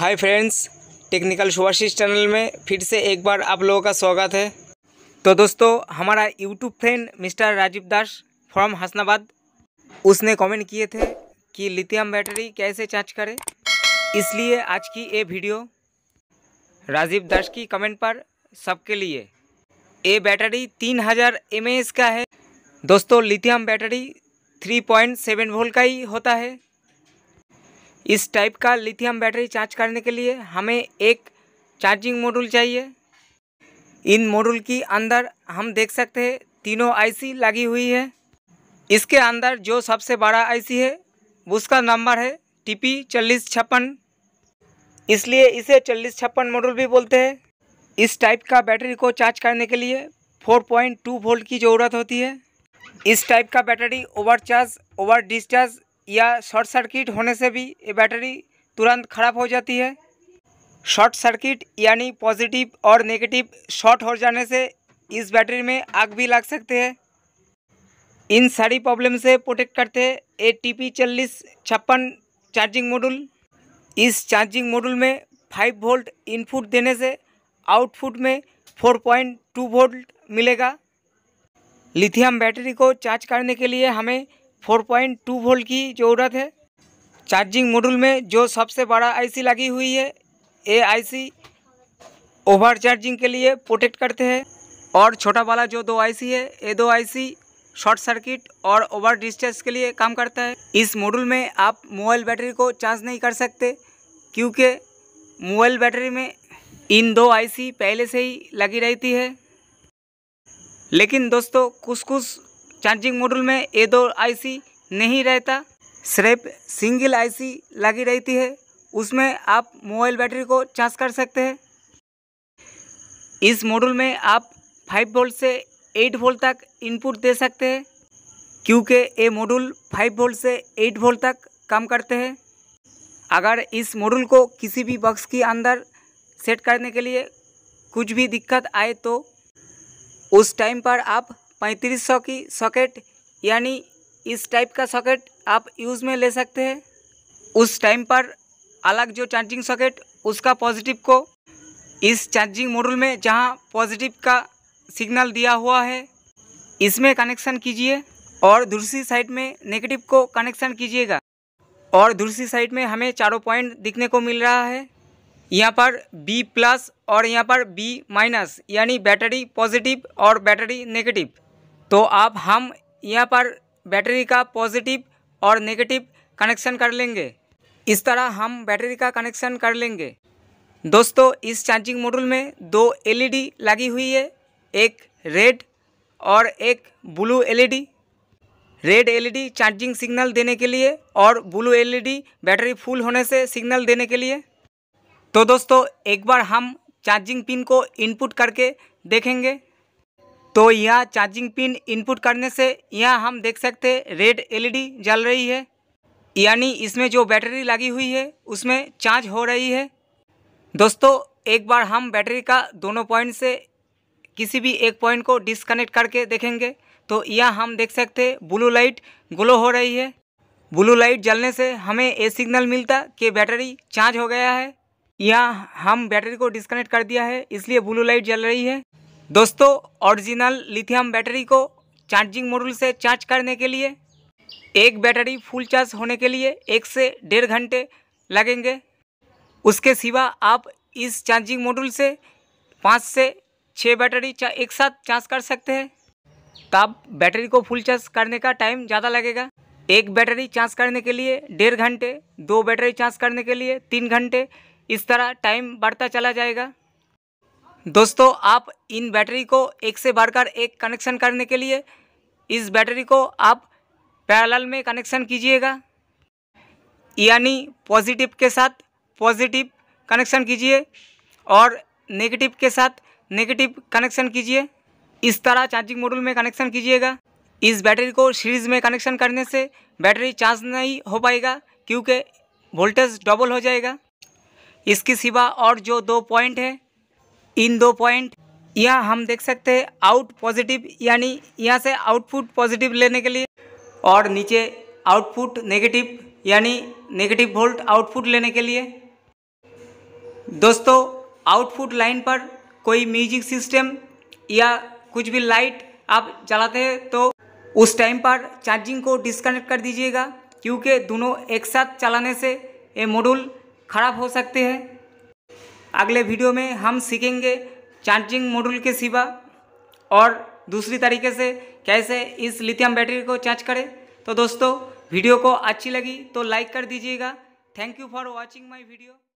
हाय friends technical Shubhashish channel में फिर से एक बार आप लोगों का स्वागत है तो दोस्तों हमारा YouTube friend mister Rajiv Das from Hasnabad उसने कमेंट किए थे कि लिथियम बैटरी कैसे चार्ज करें इसलिए आज की ये वीडियो राजीव दास की कमेंट पर सबके लिए ये बैटरी 3000 हज़ार का है दोस्तों लिथियम बैटरी थ्री वोल्ट का ही होता है इस टाइप का लिथियम बैटरी चार्ज करने के लिए हमें एक चार्जिंग मॉड्यूल चाहिए इन मॉड्यूल की अंदर हम देख सकते हैं तीनों आईसी लगी हुई है इसके अंदर जो सबसे बड़ा आईसी है उसका नंबर है टी पी चालीस छप्पन इसलिए इसे चालीस छप्पन मॉडल भी बोलते हैं इस टाइप का बैटरी को चार्ज करने के लिए 4.2 वोल्ट की ज़रूरत होती है इस टाइप का battery over charge over discharge या शॉर्ट सर्किट होने से भी ये बैटरी तुरंत खराब हो जाती है शॉर्ट सर्किट यानी पॉजिटिव और नेगेटिव शॉर्ट हो जाने से इस बैटरी में आग भी लग सकते हैं इन सारी प्रॉब्लम से प्रोटेक्ट करते हैं ए टी पी चालीस छप्पन चार्जिंग मॉड्यूल इस चार्जिंग मॉड्यूल में 5 वोल्ट इनपुट देने से आउटपुट में 4.2 वोल्ट मिलेगा लिथियम बैटरी को चार्ज करने के लिए हमें 4.2 वोल्ट की ज़रूरत है चार्जिंग मॉड्यूल में जो सबसे बड़ा आईसी लगी हुई है ये आईसी ओवर चार्जिंग के लिए प्रोटेक्ट करते हैं और छोटा वाला जो दो आईसी है ये दो आईसी शॉर्ट सर्किट और ओवर डिस्चार्ज के लिए काम करता है इस मॉड्यूल में आप मोबाइल बैटरी को चार्ज नहीं कर सकते क्योंकि मोबाइल बैटरी में इन दो आईसी पहले से ही लगी रहती है लेकिन दोस्तों कुछ कुछ चार्जिंग मॉड्यूल में ये दो आईसी नहीं रहता सिर्फ सिंगल आईसी लगी रहती है उसमें आप मोबाइल बैटरी को चार्ज कर सकते हैं इस मॉड्यूल में आप 5 वोल्ट से 8 वोल्ट तक इनपुट दे सकते हैं क्योंकि ये मॉड्यूल 5 वोल्ट से 8 वोल्ट तक काम करते हैं अगर इस मॉड्यूल को किसी भी बॉक्स के अंदर सेट करने के लिए कुछ भी दिक्कत आए तो उस टाइम पर आप पैंतीस सौ की सॉकेट यानी इस टाइप का सॉकेट आप यूज़ में ले सकते हैं उस टाइम पर अलग जो चार्जिंग सॉकेट उसका पॉजिटिव को इस चार्जिंग मॉडल में जहां पॉजिटिव का सिग्नल दिया हुआ है इसमें कनेक्शन कीजिए और दूसरी साइड में नेगेटिव को कनेक्शन कीजिएगा और दूसरी साइड में हमें चारों पॉइंट दिखने को मिल रहा है यहाँ पर B प्लस और यहाँ पर B माइनस यानी बैटरी पॉजिटिव और बैटरी नेगेटिव तो अब हम यहाँ पर बैटरी का पॉजिटिव और नेगेटिव कनेक्शन कर लेंगे इस तरह हम बैटरी का कनेक्शन कर लेंगे दोस्तों इस चार्जिंग मॉड्यूल में दो एलईडी लगी हुई है एक रेड और एक blue LED red LED charging signal देने के लिए और ब्लू एलईडी बैटरी फुल होने से सिग्नल देने के लिए तो दोस्तों एक बार हम चार्जिंग पिन को इनपुट करके देखेंगे तो यहाँ चार्जिंग पिन इनपुट करने से यहाँ हम देख सकते रेड एलईडी जल रही है यानी इसमें जो बैटरी लगी हुई है उसमें चार्ज हो रही है दोस्तों एक बार हम बैटरी का दोनों पॉइंट से किसी भी एक पॉइंट को डिसकनेक्ट करके देखेंगे तो यह हम देख सकते ब्लू लाइट ग्लो हो रही है ब्लू लाइट जलने से हमें ये सिग्नल मिलता कि बैटरी चार्ज हो गया है यहाँ हम बैटरी को डिस्कनेक्ट कर दिया है इसलिए ब्लू लाइट जल रही है दोस्तों ओरिजिनल लिथियम बैटरी को चार्जिंग मॉड्यूल से चार्ज करने के लिए एक बैटरी फुल चार्ज होने के लिए एक से डेढ़ घंटे लगेंगे उसके सिवा आप इस चार्जिंग मॉड्यूल से पाँच से छः बैटरी एक साथ चार्ज कर सकते हैं तब बैटरी को फुल चार्ज करने का टाइम ज़्यादा लगेगा एक बैटरी चार्ज करने के लिए डेढ़ घंटे दो बैटरी चार्ज करने के लिए तीन घंटे इस तरह टाइम बढ़ता चला जाएगा दोस्तों आप इन बैटरी को एक से बढ़कर एक कनेक्शन करने के लिए इस बैटरी को आप पैरल में कनेक्शन कीजिएगा यानी पॉजिटिव के साथ पॉजिटिव कनेक्शन कीजिए और नेगेटिव के साथ नेगेटिव कनेक्शन कीजिए इस तरह चार्जिंग मॉड्यूल में कनेक्शन कीजिएगा इस बैटरी को सीरीज में कनेक्शन करने से बैटरी चार्ज नहीं हो पाएगा क्योंकि वोल्टेज डबल हो जाएगा इसके सिवा और जो दो पॉइंट हैं इन दो पॉइंट यह हम देख सकते हैं आउट पॉजिटिव यानी यहाँ से आउटपुट पॉजिटिव लेने के लिए और नीचे आउटपुट नेगेटिव यानी नेगेटिव वोल्ट आउटपुट लेने के लिए दोस्तों आउटपुट लाइन पर कोई म्यूजिक सिस्टम या कुछ भी लाइट आप चलाते हैं तो उस टाइम पर चार्जिंग को डिस्कनेक्ट कर दीजिएगा क्योंकि दोनों एक साथ चलाने से ये मॉड्यूल खराब हो सकते हैं अगले वीडियो में हम सीखेंगे चार्जिंग मॉड्यूल के सिवा और दूसरी तरीके से कैसे इस लिथियम बैटरी को चार्ज करें तो दोस्तों वीडियो को अच्छी लगी तो लाइक कर दीजिएगा thank you for watching my video